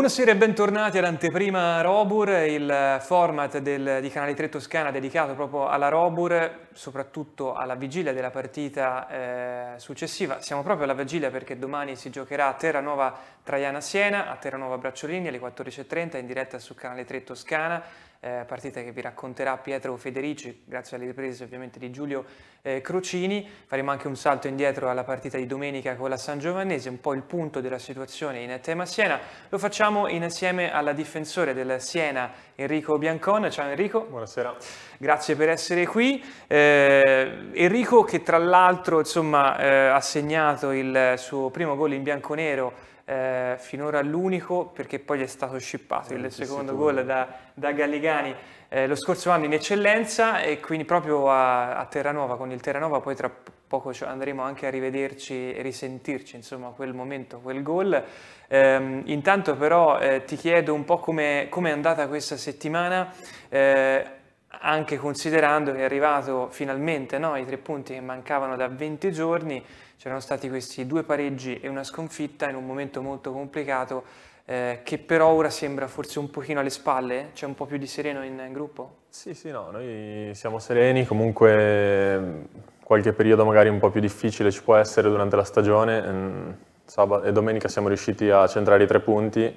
Buonasera e bentornati all'anteprima Robur, il format del, di Canale 3 Toscana dedicato proprio alla Robur, soprattutto alla vigilia della partita eh, successiva. Siamo proprio alla vigilia perché domani si giocherà a Terra Nuova Traiana Siena, a Terra Nuova Bracciolini alle 14.30 in diretta su Canale 3 Toscana eh, partita che vi racconterà Pietro Federici, grazie alle riprese ovviamente di Giulio eh, Crocini. Faremo anche un salto indietro alla partita di domenica con la San Giovannese, un po' il punto della situazione in tema Siena. Lo facciamo insieme alla difensore del Siena, Enrico Biancon. Ciao Enrico. Buonasera. Grazie per essere qui. Eh, Enrico che tra l'altro eh, ha segnato il suo primo gol in bianco-nero eh, finora l'unico perché poi gli è stato shippato il eh, secondo gol da, da, Galligani eh, lo scorso anno in eccellenza e quindi proprio a, a Terranova, con il Terranova poi tra poco andremo anche a rivederci e risentirci insomma quel momento, quel gol. Eh, intanto però eh, ti chiedo un po' come è andata questa settimana eh, anche considerando che è arrivato finalmente no, i tre punti che mancavano da 20 giorni c'erano stati questi due pareggi e una sconfitta in un momento molto complicato eh, che però ora sembra forse un pochino alle spalle, c'è un po' più di sereno in, in gruppo? Sì, sì, no, noi siamo sereni, comunque qualche periodo magari un po' più difficile ci può essere durante la stagione, mm, sabato e domenica siamo riusciti a centrare i tre punti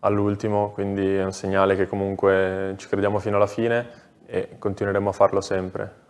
all'ultimo, quindi è un segnale che comunque ci crediamo fino alla fine e continueremo a farlo sempre.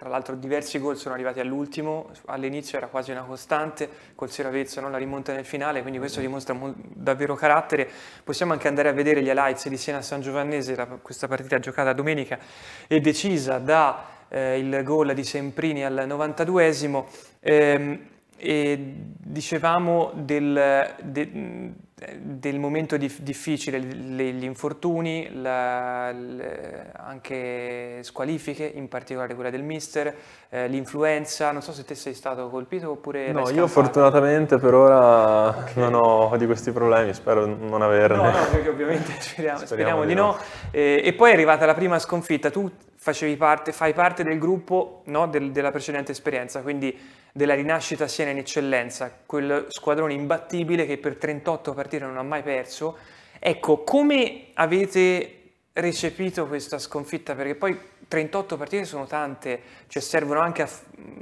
Tra l'altro diversi gol sono arrivati all'ultimo, all'inizio era quasi una costante, col Seravezzo non la rimonta nel finale, quindi questo dimostra davvero carattere. Possiamo anche andare a vedere gli highlights di Siena San Giovannese, la, questa partita giocata domenica e decisa da eh, il gol di Semprini al 92esimo. Ehm, e dicevamo del... De, del momento dif difficile, gli infortuni, la, le, anche squalifiche, in particolare quella del mister, eh, l'influenza, non so se te sei stato colpito oppure... No, io fortunatamente per ora okay. non ho di questi problemi, spero non averne. No, no perché ovviamente speriamo, speriamo, speriamo di no. no. E, eh, e poi è arrivata la prima sconfitta, tu facevi parte, fai parte del gruppo no, del, della precedente esperienza, quindi della rinascita Siena in eccellenza, quel squadrone imbattibile che per 38 partite non ha mai perso. Ecco, come avete recepito questa sconfitta? Perché poi 38 partite sono tante, cioè servono anche a,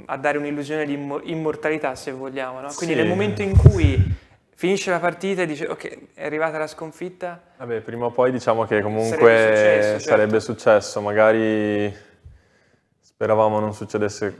a dare un'illusione di immortalità se vogliamo, no? Quindi sì. nel momento in cui finisce la partita e dice ok, è arrivata la sconfitta. Vabbè, prima o poi diciamo che comunque sarebbe successo, certo. successo. magari speravamo non succedesse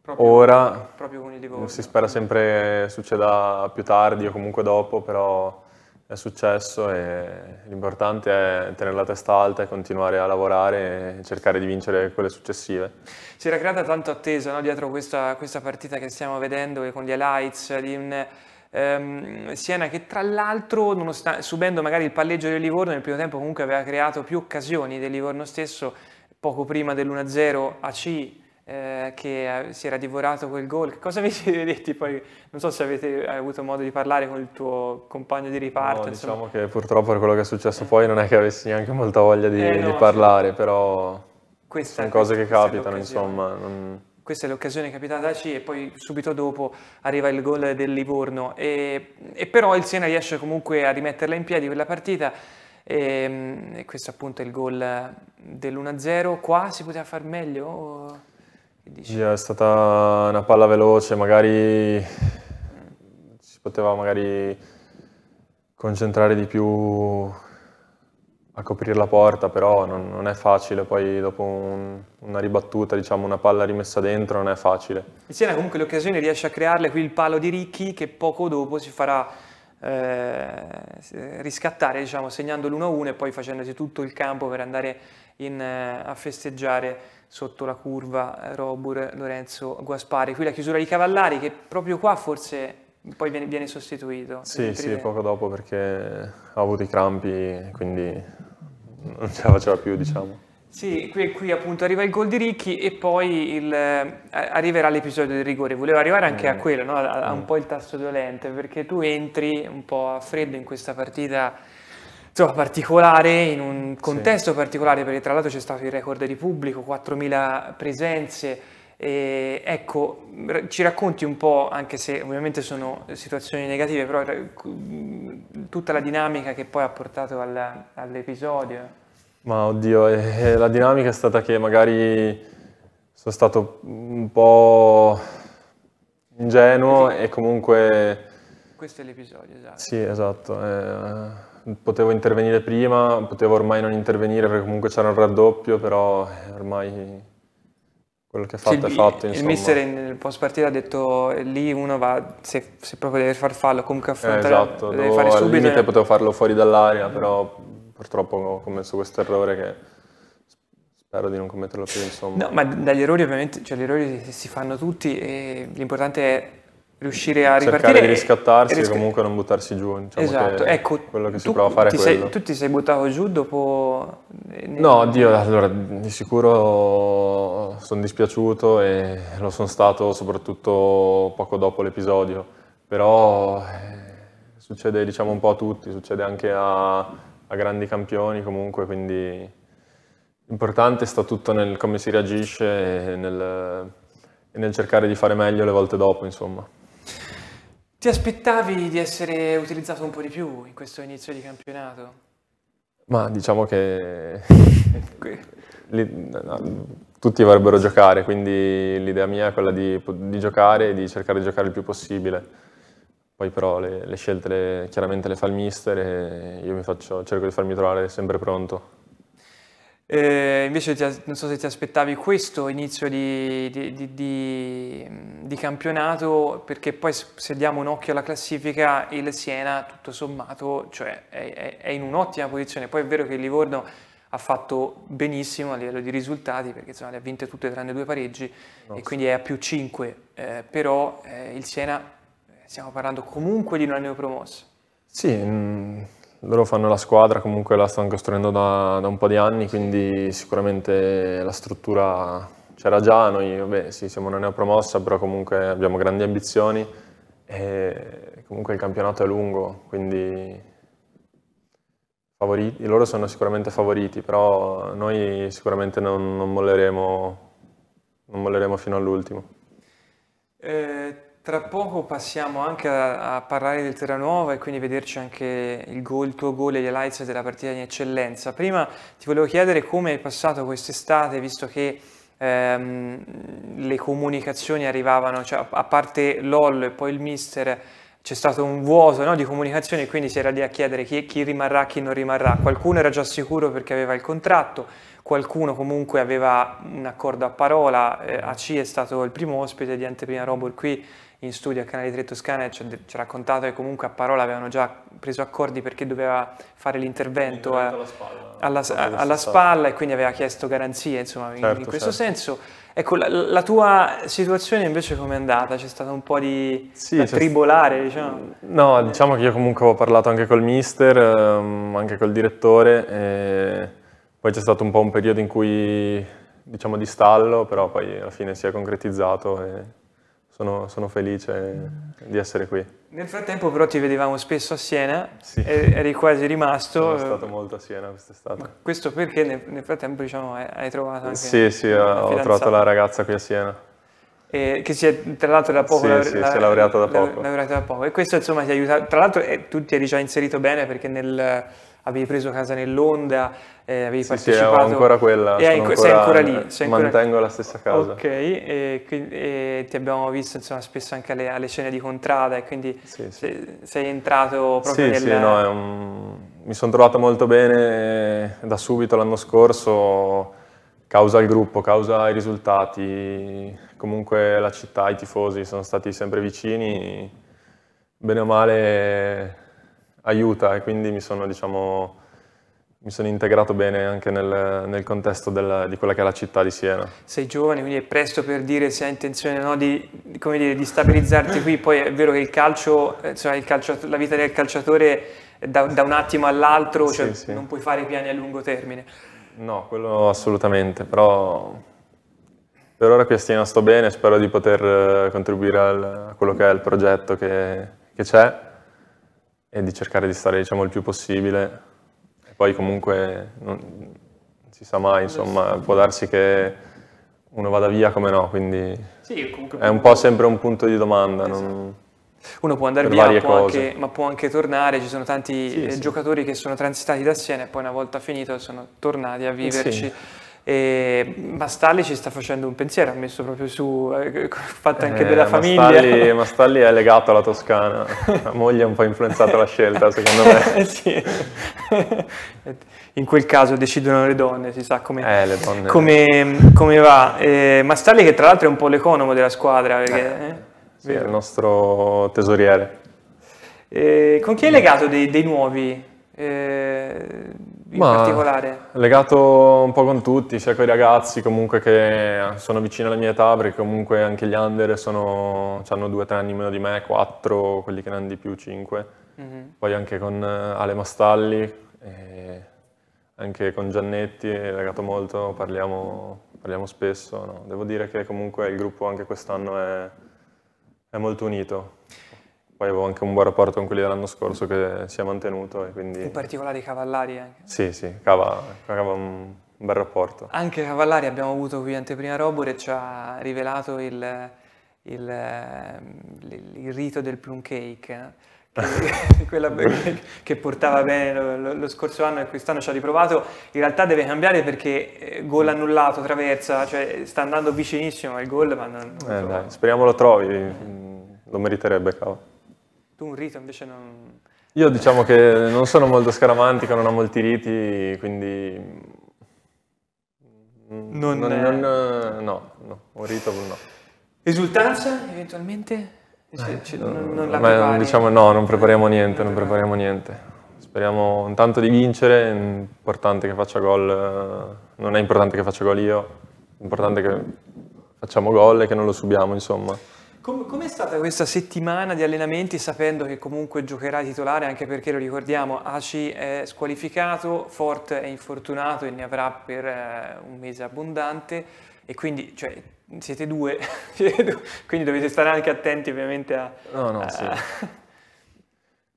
proprio, ora, proprio con il Livorno. si spera sempre succeda più tardi o comunque dopo, però è successo e l'importante è tenere la testa alta e continuare a lavorare e cercare di vincere quelle successive. Si era creata tanto attesa no, dietro questa, questa, partita che stiamo vedendo eh, con gli highlights di un Ehm, Siena che tra l'altro, subendo magari il palleggio del Livorno, nel primo tempo comunque aveva creato più occasioni del Livorno stesso, poco prima dell'1-0 AC eh, che eh, si era divorato quel gol. Che cosa vi siete detti poi? Non so se avete avuto modo di parlare con il tuo compagno di riparto. No, diciamo che purtroppo per quello che è successo poi non è che avessi neanche molta voglia di, eh no, di parlare, però questa, sono cose che capitano, insomma. Non questa è l'occasione capitata da capitataci e poi subito dopo arriva il gol del Livorno e, e però il Siena riesce comunque a rimetterla in piedi quella partita e, ehm, e questo appunto è il gol dell'1-0 qua si poteva far meglio? O... Sì, è stata una palla veloce magari si poteva magari concentrare di più a coprire la porta, però non, non è facile, poi dopo un, una ribattuta, diciamo una palla rimessa dentro non è facile. Il Siena comunque le occasioni riesce a crearle, qui il palo di Ricchi che poco dopo si farà eh, riscattare, diciamo, segnando l'1-1 e poi facendosi tutto il campo per andare in, eh, a festeggiare sotto la curva eh, Robur, Lorenzo, Guaspari. Qui la chiusura di Cavallari che proprio qua forse poi viene, viene sostituito. Sì, sì, poco dopo perché ha avuto i crampi, quindi non ce la faceva più, diciamo. Sì, qui, qui, appunto arriva il gol di Ricchi e poi il, eh, arriverà l'episodio del rigore. Volevo arrivare anche mm. a quello, no? a, a mm. un po' il tasto dolente, perché tu entri un po' a freddo in questa partita insomma, particolare, in un contesto sì. particolare, perché tra l'altro c'è stato il record di pubblico, 4.000 presenze e ecco, mm, ci racconti un po', anche se ovviamente sono situazioni negative, però mm, tutta la dinamica che poi ha portato al, all'episodio. Ma oddio, eh, eh la dinamica è stata che magari sono stato un po' ingenuo e comunque... Questo è l'episodio, esatto. Sì, esatto. Eh, potevo intervenire prima, potevo ormai non intervenire perché comunque c'era un raddoppio, però eh, ormai quello che ha fatto è fatto. Insomma. Il mister nel post partita ha detto eh, lì uno va, se, se proprio deve far fallo, comunque affrontare, eh, esatto, deve fare subito. Al limite eh. potevo farlo fuori dall'aria però purtroppo ho commesso questo errore che spero di non commetterlo più. Insomma. No, ma dagli errori ovviamente, cioè gli errori si fanno tutti e l'importante è riuscire a ripartire. Cercare di riscattarsi e, risc- comunque non buttarsi giù. Diciamo esatto, ecco, quello che si tu, prova a fare è quello. tu ti sei buttato giù dopo... No, oddio, allora di sicuro sono dispiaciuto e lo sono stato soprattutto poco dopo l'episodio, però eh, succede diciamo un po' a tutti, succede anche a, a grandi campioni comunque, quindi l'importante sta tutto nel come si reagisce e nel, e nel cercare di fare meglio le volte dopo, insomma. Ti aspettavi di essere utilizzato un po' di più in questo inizio di campionato? Ma diciamo che tutti vorrebbero giocare, quindi l'idea mia è quella di, di, giocare e di cercare di giocare il più possibile. Poi però le, le scelte le, chiaramente le fa il mister e io faccio, cerco di farmi trovare sempre pronto. Eh, invece ti, non so se ti aspettavi questo inizio di, di, di, di, campionato, perché poi se diamo un occhio alla classifica, il Siena tutto sommato cioè, è, è in un'ottima posizione. Poi è vero che il Livorno ha fatto benissimo a livello di risultati, perché insomma, le ha vinte tutte tranne due pareggi, Nossa. e quindi è a più 5, eh, però eh, il Siena stiamo parlando comunque di una neopromossa. Sì, mh loro fanno la squadra, comunque la stanno costruendo da, da un po' di anni, quindi sicuramente la struttura c'era già, noi vabbè, sì, siamo una neopromossa, però comunque abbiamo grandi ambizioni e comunque il campionato è lungo, quindi favoriti, loro sono sicuramente favoriti, però noi sicuramente non, non molleremo, non molleremo fino all'ultimo. Eh tra poco passiamo anche a, a parlare del Terranova e quindi vederci anche il, gol, il tuo gol e gli highlights della partita in eccellenza. Prima ti volevo chiedere come è passato quest'estate, visto che ehm, le comunicazioni arrivavano, cioè, a parte LOL e poi il mister, c'è stato un vuoto no, di comunicazioni e quindi si era lì a chiedere chi, chi rimarrà, chi non rimarrà. Qualcuno era già sicuro perché aveva il contratto, qualcuno comunque aveva un accordo a parola, eh, AC è stato il primo ospite di Anteprima Robot qui in studio a Canale 3 Toscana e ci ha, ci ha, raccontato che comunque a parola avevano già preso accordi perché doveva fare l'intervento a, eh, alla, spalla, alla, a, alla spalla, e quindi aveva chiesto garanzie insomma certo, in, in, certo, questo certo. senso. Ecco, la, la, tua situazione invece com'è andata? C'è stato un po' di sì, tribolare, diciamo? No, diciamo che io comunque ho parlato anche col mister, ehm, anche col direttore, e poi c'è stato un po' un periodo in cui, diciamo, di stallo, però poi alla fine si è concretizzato e sono, sono, felice di essere qui. Nel frattempo però ti vedevamo spesso a Siena, sì. eri quasi rimasto. Sono eh, stato molto a Siena quest'estate. questo perché nel, frattempo diciamo, hai trovato anche Sì, sì, ho trovato la ragazza qui a Siena. Eh, che si è tra l'altro da poco, sì, la, sì, la, si è laureata da poco. La, laureata da poco. E questo insomma ti ha aiutato, tra l'altro tu ti eri già inserito bene perché nel, avevi preso Casanell'Onda, eh, avevi sì, partecipato... Sì, ho ancora quella, e inco- ancora, sei ancora lì. Sei ancora... Mantengo la stessa casa. Ok, e, quindi, e ti abbiamo visto insomma, spesso anche alle, alle, scene di Contrada e quindi sì, sei, sei, entrato proprio nel... Sì, no, un... mi sono trovato molto bene da subito l'anno scorso, causa il gruppo, causa i risultati, comunque la città, i tifosi sono stati sempre vicini, bene o male aiuta e quindi mi sono, diciamo, mi sono integrato bene anche nel, nel contesto della, di quella che è la città di Siena. Sei giovane, quindi è presto per dire se hai intenzione no, di, dire, di, stabilizzarti qui, poi è vero che il calcio, eh, insomma, il calcio la vita del calciatore da, da un attimo all'altro, cioè, sì, sì. non puoi fare piani a lungo termine. No, quello assolutamente, però per ora qui a Siena sto bene, spero di poter eh, contribuire al, a quello che è il progetto che c'è e di cercare di stare diciamo, il più possibile. E poi comunque non si sa mai, insomma, può darsi che uno vada via come no, quindi sì, è un po' sempre un punto di domanda. Esatto. Non... Uno può andare via, può anche, ma può anche tornare, ci sono tanti sì, giocatori sì. che sono transitati da Siena e poi una volta finito sono tornati a eh viverci. E Mastalli ci sta facendo un pensiero, ha messo proprio su, eh, fatto anche eh, della famiglia. Mastalli, Mastalli è legato alla Toscana, la moglie ha un po' influenzato la scelta secondo me. sì. In quel caso decidono le donne, si sa come, eh, donne... come, come va. Eh, Mastalli che tra l'altro è un po' l'economo della squadra, eh, perché, eh, sì, è il nostro tesoriere. Eh, con chi è legato dei, dei nuovi? in Ma particolare? Legato un po' con tutti, sia con i ragazzi comunque che sono vicini alla mia età, perché comunque anche gli under sono, hanno due o tre anni meno di me, quattro, quelli che ne hanno di più, cinque. Mm -hmm. Poi anche con eh, Ale Mastalli, anche con Giannetti, legato molto, parliamo, parliamo spesso. No? Devo dire che comunque il gruppo anche quest'anno è, è molto unito. Poi avevo anche un buon rapporto con quelli dell'anno scorso che si è mantenuto e quindi... In particolare i cavallari anche? Sì, sì, cava, cava un bel rapporto. Anche Cavallari abbiamo avuto qui anteprima Robore ci ha rivelato il, il, il, ehm, il rito del plum cake, quella, che portava bene lo, lo, lo, scorso anno e quest'anno ci ha riprovato. In realtà deve cambiare perché eh, gol mm. annullato, traversa, cioè sta andando vicinissimo al gol, ma non... non eh, dai, speriamo lo trovi, mm, lo meriterebbe Cava. Tu un rito invece non... Io diciamo che non sono molto scaramantico, non ho molti riti, quindi... Mm, non... non, non eh, no, no, un rito no. Esultanza eventualmente? Eh, non, non la beh, diciamo no, non prepariamo niente, non prepariamo niente. Speriamo intanto di vincere, è importante che faccia gol, eh, non è importante che faccia gol io, è importante che facciamo gol e che non lo subiamo, insomma. Com- com'è stata questa settimana di allenamenti sapendo che comunque giocherà titolare anche perché lo ricordiamo Aci è squalificato, Fort è infortunato e ne avrà per eh, un mese abbondante e quindi cioè, siete due, quindi dovete stare anche attenti ovviamente a... No, no, a... sì.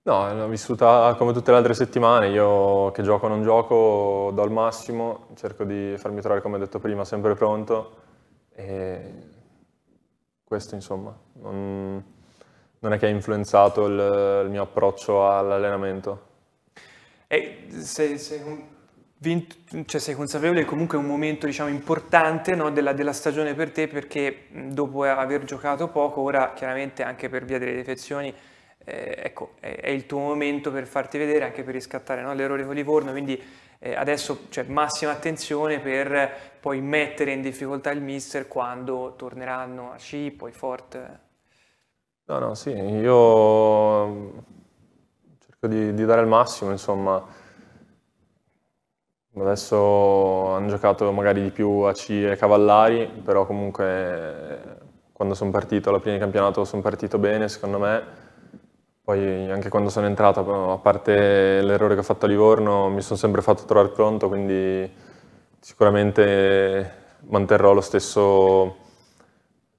No, l'ho vissuta come tutte le altre settimane, io che gioco o non gioco do il massimo, cerco di farmi trovare come detto prima sempre pronto e questo insomma, non, non è che ha influenzato il, il mio approccio all'allenamento. E sei, sei, cioè sei, consapevole che comunque è un momento diciamo, importante no, della, della, stagione per te perché dopo aver giocato poco, ora chiaramente anche per via delle defezioni, eh, ecco, è, è, il tuo momento per farti vedere, anche per riscattare no? l'errore con Livorno, quindi eh, adesso c'è cioè, massima attenzione per poi mettere in difficoltà il mister quando torneranno a sci, poi Fort. No, no, sì, io mm, cerco di, di dare il massimo, insomma, adesso hanno giocato magari di più a C e Cavallari, però comunque eh, quando sono partito alla fine del campionato sono partito bene, secondo me, poi anche quando sono entrato, a parte l'errore che ho fatto a Livorno, mi sono sempre fatto trovare pronto, quindi sicuramente manterrò lo stesso,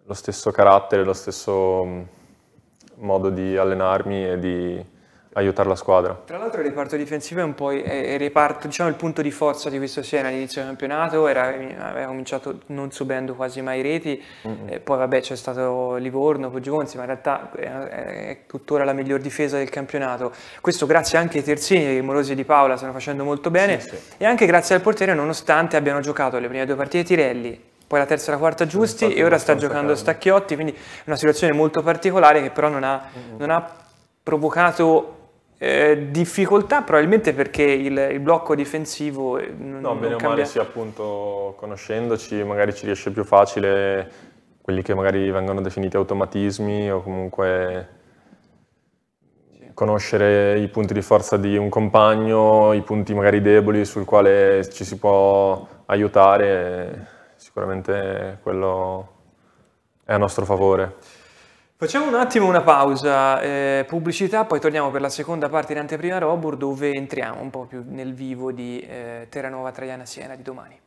lo stesso carattere, lo stesso modo di allenarmi e di aiutare la squadra. Tra l'altro il reparto difensivo è un po' il reparto, diciamo il punto di forza di questo Siena all'inizio del campionato, era, aveva cominciato non subendo quasi mai reti, mm-hmm. poi vabbè c'è stato Livorno, Poggionzi, ma in realtà è, eh, è, tuttora la miglior difesa del campionato. Questo grazie anche ai terzini, che i Morosi di Paola stanno facendo molto bene sì, sì. e anche grazie al portiere nonostante abbiano giocato le prime due partite Tirelli, poi la terza e la quarta mm, giusti e ora sta giocando Stacchiotti, quindi una situazione molto particolare che però non ha, mm-hmm. non ha provocato eh, difficoltà probabilmente perché il, il blocco difensivo... Eh, n- no, bene cambia. o male sì, appunto conoscendoci magari ci riesce più facile quelli che magari vengono definiti automatismi o comunque conoscere i punti di forza di un compagno, i punti magari deboli sul quale ci si può aiutare, sicuramente quello è a nostro favore. Facciamo un attimo una pausa, eh, pubblicità, poi torniamo per la seconda parte di anteprima Robur dove entriamo un po' più nel vivo di eh, Terra Nova Traiana Siena di domani.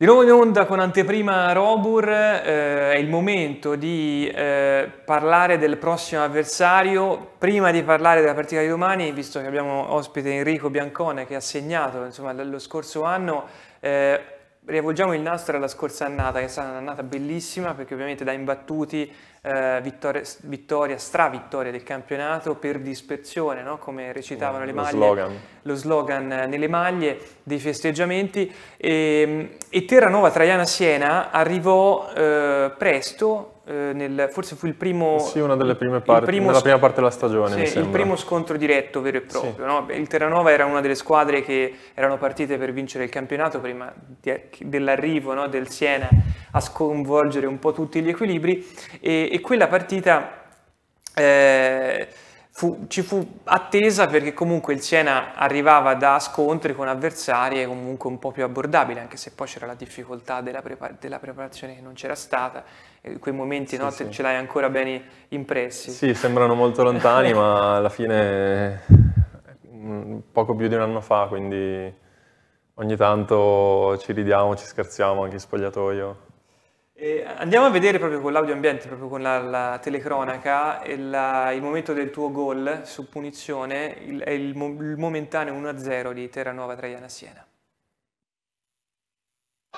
Di nuovo in onda con anteprima Robur, eh, è il momento di eh, parlare del prossimo avversario. Prima di parlare della partita di domani, visto che abbiamo ospite Enrico Biancone che ha segnato insomma, lo scorso anno, eh, rivolgiamo il nastro alla scorsa annata, che è stata un'annata bellissima perché ovviamente da imbattuti eh, vittoria, vittoria, stravittoria del campionato per dispersione, no? come recitavano le maglie, lo slogan, lo slogan eh, nelle maglie dei festeggiamenti. E, ehm, e Terranova Traiana Siena arrivò eh, presto eh, nel, forse fu il primo... Eh sì, una delle prime parti, primo, nella prima parte della stagione, sì, il primo scontro diretto vero e proprio. Sì. No? Il Terranova era una delle squadre che erano partite per vincere il campionato prima eh, dell'arrivo no? del Siena a sconvolgere un po' tutti gli equilibri e, e quella partita... Eh, fu, ci fu attesa perché comunque il Siena arrivava da scontri con avversarie comunque un po' più abbordabili, anche se poi c'era la difficoltà della, prepar della, preparazione che non c'era stata, e quei momenti sì, no, sì. ce l'hai ancora ben impressi. Sì, sembrano molto lontani, ma alla fine mm, poco più di un anno fa, quindi ogni tanto ci ridiamo, ci scherziamo anche in spogliatoio. Eh, andiamo a vedere proprio con l'audio ambiente, proprio con la, la telecronaca, il, la, il, momento del tuo gol su punizione, il, il, il momentaneo 1-0 di Terranova Traiana Siena.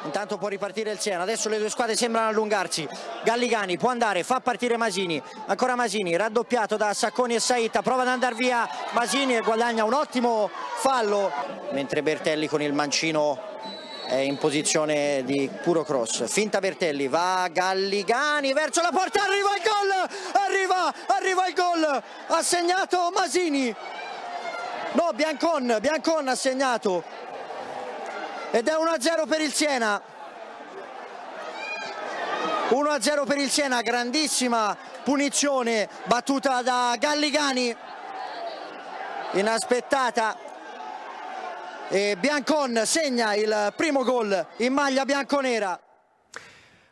Intanto può ripartire il Siena, adesso le due squadre sembrano allungarsi, Galligani può andare, fa partire Masini, ancora Masini raddoppiato da Sacconi e Saita, prova ad andare via Masini e guadagna un ottimo fallo, mentre Bertelli con il mancino è in posizione di puro cross. Finta Bertelli, va Galligani verso la porta, arriva il gol! Arriva, arriva il gol! Ha segnato Masini. No, Biancon, Biancon ha segnato. Ed è 1-0 per il Siena. 1-0 per il Siena, grandissima punizione battuta da Galligani. Inaspettata e Biancon segna il primo gol in maglia bianconera.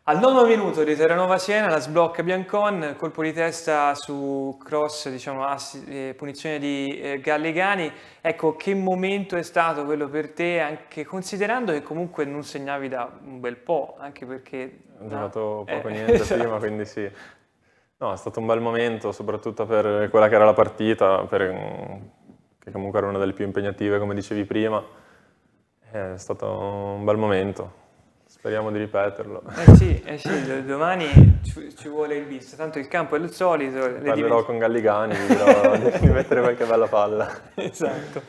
Al nono minuto di Terranova Siena la sblocca Biancon, colpo di testa su cross, diciamo, assi, eh, punizione di eh, Gallegani. Ecco, che momento è stato quello per te, anche considerando che comunque non segnavi da un bel po', anche perché... Ho no, giocato poco eh, niente esatto. prima, quindi sì. No, è stato un bel momento, soprattutto per quella che era la partita, per che comunque era una delle più impegnative, come dicevi prima. È stato un bel momento. Speriamo di ripeterlo. Eh sì, eh sì domani ci, ci, vuole il bis, tanto il campo è il solito. Le Parlerò dimensioni... con Galligani, dirò di mettere qualche bella palla. Esatto.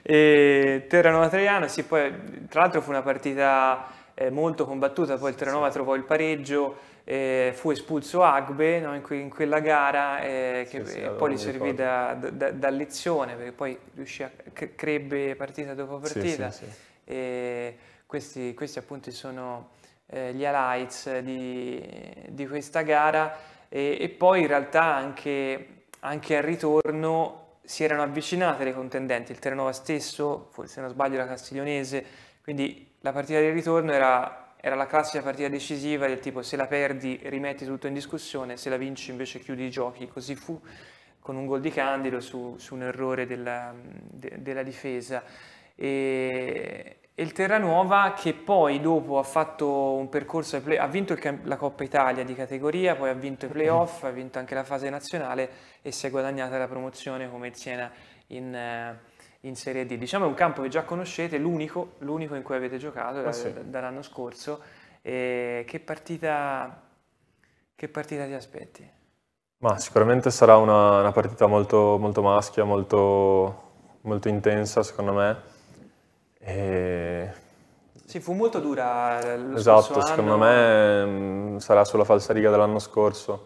E Terranova Traiano, sì, poi, tra l'altro fu una partita eh, molto combattuta, poi il Terranova trovò il pareggio, eh, fu espulso Agbe no, in, que- in, quella gara eh, che sì, sì, poi gli servì da, da, da, lezione perché poi riuscì a c- crebbe partita dopo partita. Sì, e questi, questi appunto sono eh, gli highlights di, di questa gara e, e, poi in realtà anche, anche al ritorno si erano avvicinate le contendenti, il Terranova stesso, forse se non sbaglio la Castiglionese, quindi la partita di ritorno era era la classica partita decisiva del tipo se la perdi rimetti tutto in discussione, se la vinci invece chiudi i giochi, così fu con un gol di Candido su, su un errore della, de, della difesa. E, e il Terranuova che poi dopo ha fatto un percorso, play, ha vinto la Coppa Italia di categoria, poi ha vinto i playoff, ha vinto anche la fase nazionale e si è guadagnata la promozione come il Siena in... Eh, in Serie D. Diciamo è un campo che già conoscete, l'unico, l'unico in cui avete giocato ah, da, sì. dall'anno scorso. E che, partita, che partita ti aspetti? Ma sicuramente sarà una, una partita molto, molto maschia, molto, molto, intensa secondo me. E... Sì, fu molto dura eh, lo esatto, Esatto, secondo me mm, sarà sulla falsariga dell'anno scorso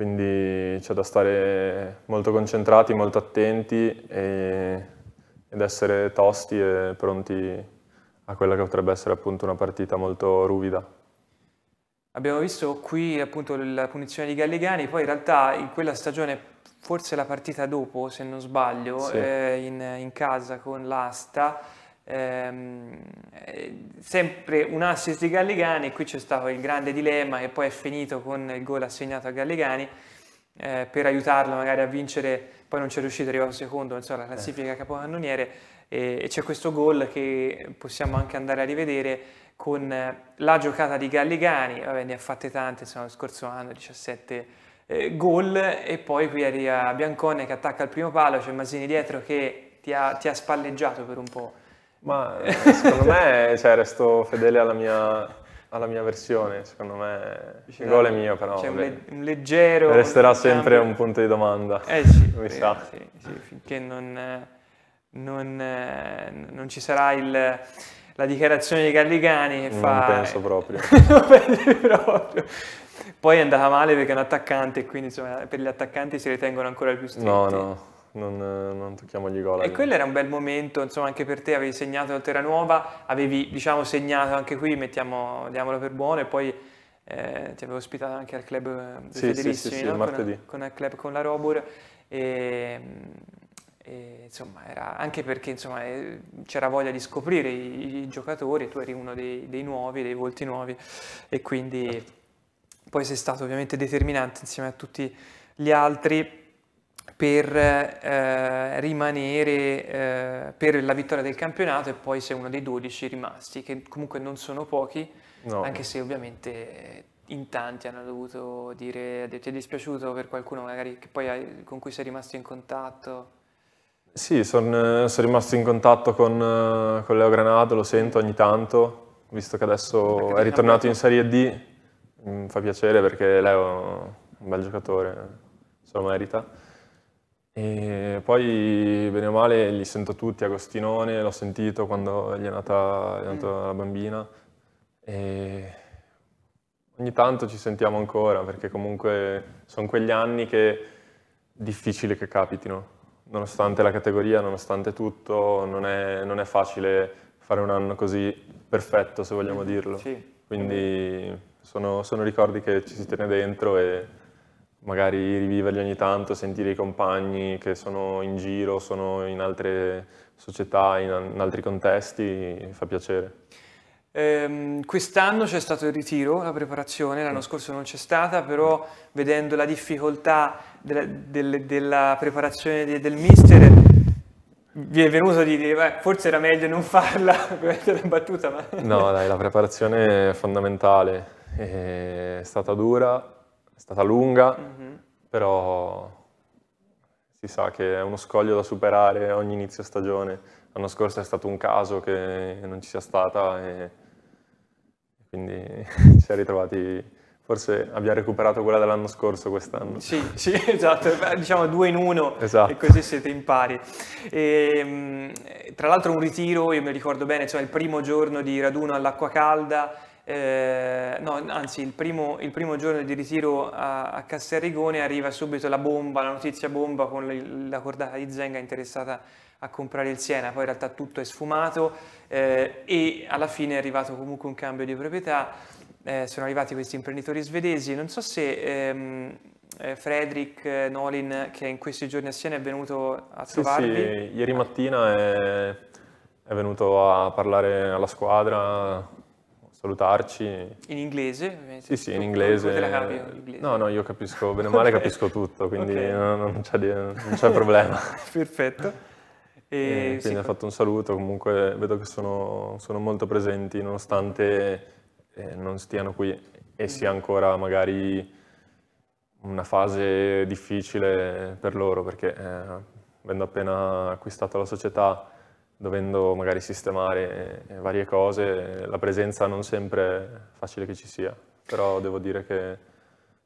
quindi c'è da stare molto concentrati, molto attenti e, ed essere tosti e pronti a quella che potrebbe essere appunto una partita molto ruvida. Abbiamo visto qui appunto la punizione di Gallegani, poi in realtà in quella stagione, forse la partita dopo se non sbaglio, sì. eh, in, in, casa con l'asta, ehm, eh, sempre un assist di Gallegani, qui c'è stato il grande dilemma che poi è finito con il gol assegnato a Galligani eh, per aiutarlo magari a vincere, poi non c'è riuscito, è arrivato secondo, insomma, la classifica eh. capocannoniere e, e c'è questo gol che possiamo anche andare a rivedere con la giocata di Galligani, vabbè, ne ha fatte tante, insomma, lo scorso anno 17 eh, gol e poi qui arriva Biancone che attacca al primo palo, c'è Masini dietro che ti ha, ti ha spalleggiato per un po'. Ma secondo me cioè, resto fedele alla mia, alla mia versione, secondo me il gol è mio però. C'è un, un, leggero... Resterà sempre un punto di domanda. Eh sì, mi sa. Sì, sì, finché non, non, eh, non ci sarà il, la dichiarazione di Galligani che non fa... Non eh, penso proprio. non penso proprio. Poi è andata male perché è un attaccante, quindi insomma, per gli attaccanti si ritengono ancora più stretti. No, no non, non tocchiamo gli gol. E quello era un bel momento, insomma, anche per te avevi segnato il Terranuova, avevi diciamo segnato anche qui, mettiamo, diamolo per buono, e poi eh, ti avevo ospitato anche al club sì, eh, Federissimi, sì, sì, no? martedì. Con, con, il club con la Robur. E, e, insomma, era anche perché insomma, eh, c'era voglia di scoprire i, i giocatori, tu eri uno dei, dei, nuovi, dei volti nuovi, e quindi poi sei stato ovviamente determinante insieme a tutti gli altri per eh, rimanere eh, per la vittoria del campionato e poi sei uno dei 12 rimasti, che comunque non sono pochi, no. anche se ovviamente in tanti hanno dovuto dire eh, ti è dispiaciuto per qualcuno magari hai, con cui sei rimasto in contatto? Sì, eh, sono son rimasto in contatto con, eh, con, Leo Granato, lo sento ogni tanto, visto che adesso è ritornato in Serie D, mi mm, fa piacere perché Leo è un bel giocatore, se lo merita. E poi, bene o male, li sento tutti, Agostinone l'ho sentito quando gli è nata, gli è nata mm. la bambina. E ogni tanto ci sentiamo ancora, perché comunque sono quegli anni che è difficile che capitino. Nonostante la categoria, nonostante tutto, non è, non è facile fare un anno così perfetto, se vogliamo mm. dirlo. Sì. Quindi sono, sono ricordi che ci si tiene dentro e magari riviverli ogni tanto, sentire i compagni che sono in giro, sono in altre società, in, in altri contesti, fa piacere. Ehm, quest'anno c'è stato il ritiro, la preparazione, l'anno mm. scorso non c'è stata, però vedendo la difficoltà della, della, della preparazione di, del mister vi è venuto di dire beh, forse era meglio non farla, questa battuta. Ma... No, dai, la preparazione è fondamentale, è stata dura, è stata lunga, mm-hmm. però si sa che è uno scoglio da superare ogni inizio stagione. L'anno scorso è stato un caso che non ci sia stata e quindi ci siamo ritrovati forse abbiamo recuperato quella dell'anno scorso quest'anno. Sì, sì esatto, diciamo due in uno esatto. e così siete in pari. E, ehm, tra l'altro un ritiro, io mi ricordo bene, cioè il primo giorno di raduno all'acqua calda, eh, no, anzi il primo, il primo, giorno di ritiro a, a Castelrigone arriva subito la bomba, la notizia bomba con le, la cordata di Zenga interessata a comprare il Siena, poi in realtà tutto è sfumato eh, e alla fine è arrivato comunque un cambio di proprietà, eh, sono arrivati questi imprenditori svedesi, non so se ehm, eh, Fredrik eh, Nolin che in questi giorni a Siena è venuto a sì, trovarvi. Sì, ieri mattina è, è venuto a parlare alla squadra salutarci. In inglese? Sì, sì, in inglese. in inglese. No, no, io capisco, bene o male okay. capisco tutto, quindi okay. non, c'è, problema. Perfetto. E, eh, e eh, quindi sì, ha fatto un saluto, comunque vedo che sono, sono molto presenti nonostante eh, non stiano qui e sia mm. ancora magari una fase difficile per loro perché eh, avendo appena acquistato la società dovendo magari sistemare eh, varie cose, la presenza non sempre è facile che ci sia, però devo dire che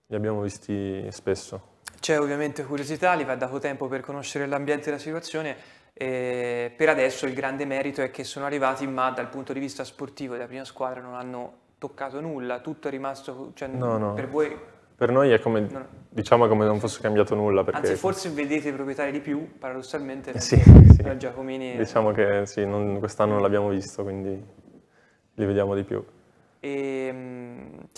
li abbiamo visti spesso. C'è ovviamente curiosità, gli va dato tempo per conoscere l'ambiente e la situazione, e per adesso il grande merito è che sono arrivati, ma dal punto di vista sportivo della prima squadra non hanno toccato nulla, tutto è rimasto, cioè, no, no. per voi per noi è come, no. diciamo, come non fosse cambiato nulla. Perché... Anzi, forse vedete i proprietari di più, paradossalmente, eh sì, sì. Giacomini... Diciamo che sì, non, quest'anno non l'abbiamo visto, quindi li vediamo di più. E, ehm,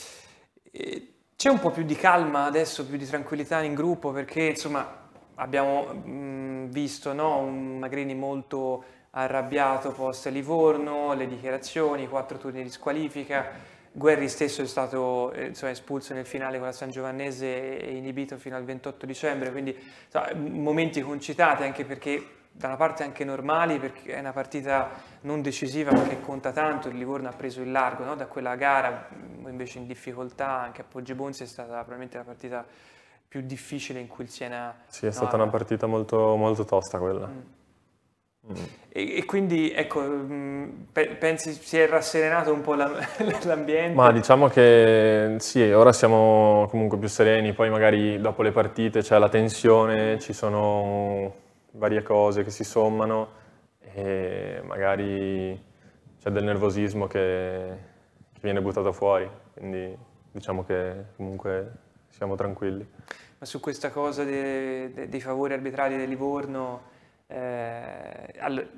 e, c'è un po' più di calma adesso, più di tranquillità in gruppo, perché insomma abbiamo mh, mm, visto no, un Magrini molto arrabbiato post Livorno, le dichiarazioni, quattro turni di squalifica Guerri stesso è stato eh, insomma, espulso nel finale con la San Giovannese e inibito fino al 28 dicembre, quindi insomma, momenti concitati anche perché da una parte anche normali perché è una partita non decisiva ma che conta tanto, il Livorno ha preso il largo no? da quella gara, invece in difficoltà anche a Poggebonzi è stata probabilmente la partita più difficile in cui il Siena... Sì, è no, stata una partita molto, molto tosta quella. Mm. Mm. E, e quindi ecco, mm, pe, pensi si è rasserenato un po' la, l'ambiente? Ma diciamo che sì, ora siamo comunque più sereni, poi magari dopo le partite c'è la tensione, ci sono varie cose che si sommano e magari c'è del nervosismo che, che viene buttato fuori, quindi diciamo che comunque siamo tranquilli. Ma su questa cosa dei, dei favori arbitrali del Livorno eh, allora,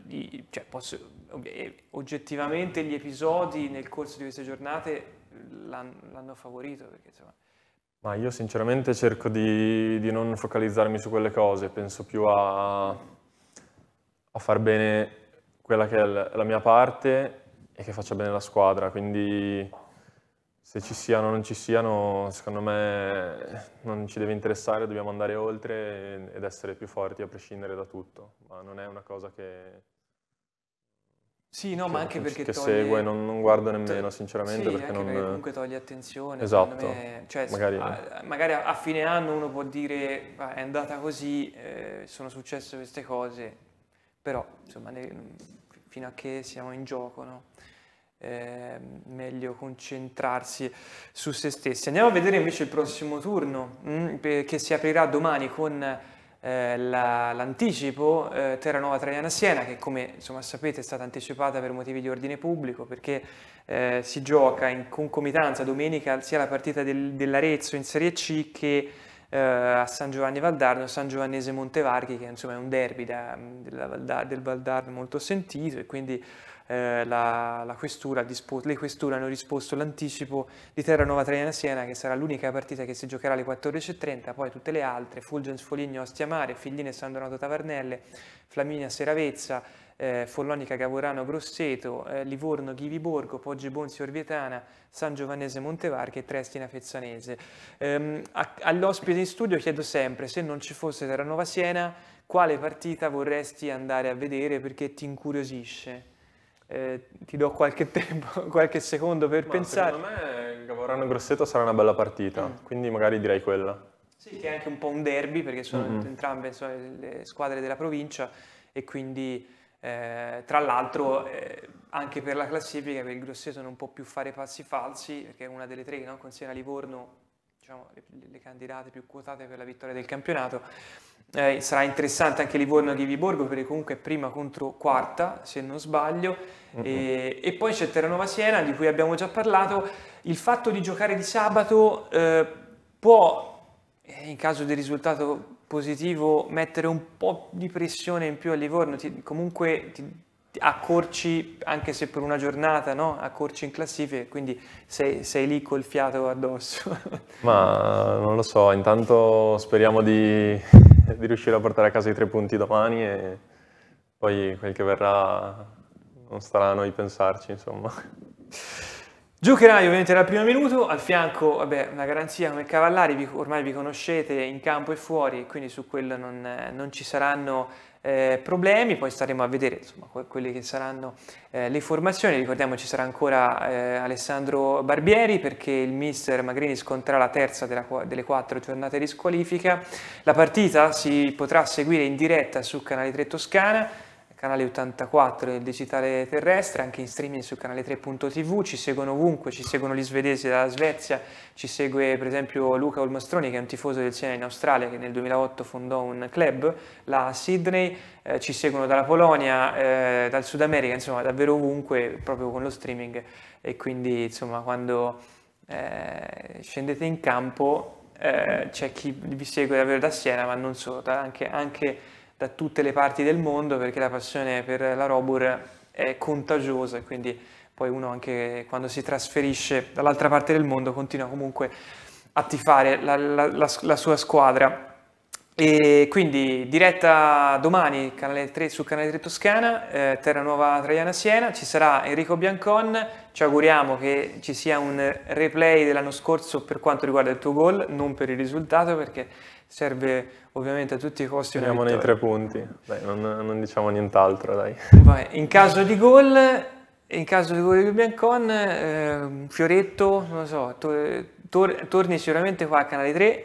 cioè, posso, eh, oggettivamente gli episodi nel corso di queste giornate l'hanno favorito. Perché, insomma... Ma io sinceramente cerco di, di, non focalizzarmi su quelle cose, penso più a, a far bene quella che è la mia parte e che faccia bene la squadra, quindi se ci siano o non ci siano, secondo me non ci deve interessare, dobbiamo andare oltre ed essere più forti a prescindere da tutto, ma non è una cosa che... Sì, no, che, ma anche perché che toglie... segue, non, non guardo nemmeno, sinceramente, sì, perché non... Perché comunque toglie attenzione. Esatto. Me, cioè, magari, a, magari, a, fine anno uno può dire è andata così, eh, sono successe queste cose, però insomma ne, fino a che siamo in gioco, no? eh, meglio concentrarsi su se stessi. Andiamo a vedere invece il prossimo turno mh, mm, che si aprirà domani con eh, la, l'anticipo eh, Terra Nuova Traiana Siena che come insomma, sapete è stata anticipata per motivi di ordine pubblico perché eh, si gioca in concomitanza domenica sia la partita del, dell'Arezzo in Serie C che eh, a San Giovanni Valdarno, San Giovannese Montevarchi che insomma è un derby da, mm, della, da, del Valdarno molto sentito e quindi eh, la, la questura, le questure hanno risposto l'anticipo di Terra Nuova Traiana Siena, che sarà l'unica partita che si giocherà alle 14.30, poi tutte le altre, Fulgens Foligno Ostia Mare, Figline San Donato Tavernelle, Flaminia Seravezza, eh, Follonica Gavorano Grosseto, eh, Livorno Ghivi Borgo, Poggi Bonzi Orvietana, San Giovannese Montevarchi e Trestina Fezzanese. Ehm, all'ospite in studio chiedo sempre, se non ci fosse Terra Nuova Siena, quale partita vorresti andare a vedere perché ti incuriosisce? Eh, ti do qualche tempo, qualche secondo per Ma pensare. Secondo me Gavorano Grosseto sarà una bella partita, mm. quindi magari direi quella. Sì, che è anche un po' un derby perché sono mm-hmm. entrambe sono le squadre della provincia e quindi eh, tra l'altro eh, anche per la classifica per il Grosseto non può più fare passi falsi perché è una delle tre, no? Siena Livorno diciamo, le, le candidate più quotate per la vittoria del campionato eh, sarà interessante anche livorno di Viborgo perché comunque è prima contro quarta, se non sbaglio. Mm-hmm. E, e, poi c'è Terranova Siena di cui abbiamo già parlato. Il fatto di giocare di sabato eh, può, eh, in caso di risultato positivo, mettere un po' di pressione in più a Livorno. Ti, comunque ti, ti accorci anche se per una giornata, no? accorci in classifica, quindi sei, sei lì col fiato addosso. Ma non lo so, intanto speriamo di di riuscire a portare a casa i tre punti domani e poi quel che verrà non starà a noi pensarci, insomma. Giocherai ovviamente dal primo minuto, al fianco vabbè, una garanzia come Cavallari, ormai vi conoscete in campo e fuori, quindi su quello non, non ci saranno eh, problemi, poi staremo a vedere insomma, quelle che saranno eh, le formazioni, ricordiamo ci sarà ancora eh, Alessandro Barbieri perché il mister Magrini scontrerà la terza della, delle quattro giornate di squalifica, la partita si potrà seguire in diretta su Canale 3 Toscana, canale 84 del digitale terrestre, anche in streaming su canale 3.tv, ci seguono ovunque, ci seguono gli svedesi dalla Svezia, ci segue per esempio Luca Olmastroni che è un tifoso del Siena in Australia che nel 2008 fondò un club là a Sydney, eh, ci seguono dalla Polonia, eh, dal Sud America, insomma davvero ovunque proprio con lo streaming e quindi insomma quando eh, scendete in campo eh, c'è chi vi segue davvero da Siena ma non solo, anche, anche da tutte le parti del mondo perché la passione per la Robur è contagiosa e quindi poi uno anche quando si trasferisce dall'altra parte del mondo continua comunque a tifare la, la, la, la sua squadra. E quindi diretta domani canale 3, su Canale 3 Toscana, eh, Terra Nuova Traiana Siena, ci sarà Enrico Biancon, ci auguriamo che ci sia un replay dell'anno scorso per quanto riguarda il tuo gol, non per il risultato perché serve ovviamente a tutti i costi Andiamo nei tre punti, dai, non, non, diciamo nient'altro. Dai. Vai. In caso di gol, in caso di gol di Biancon, eh, Fioretto, non lo so, tor tor torni sicuramente qua a Canale 3.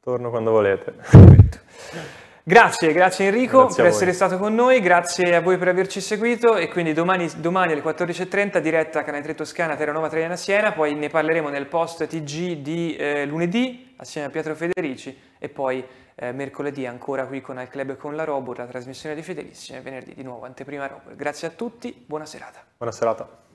Torno quando volete. Perfetto. Grazie, grazie Enrico grazie per essere stato con noi, grazie a voi per averci seguito e quindi domani, domani alle 14.30 diretta a Canale 3 Toscana, Terra Nova Traiana Siena, poi ne parleremo nel post TG di eh, lunedì assieme a Pietro Federici e poi eh, mercoledì ancora qui con Al Club e con la Robur, la trasmissione di e venerdì di nuovo anteprima Robur. Grazie a tutti, buona serata. Buona serata.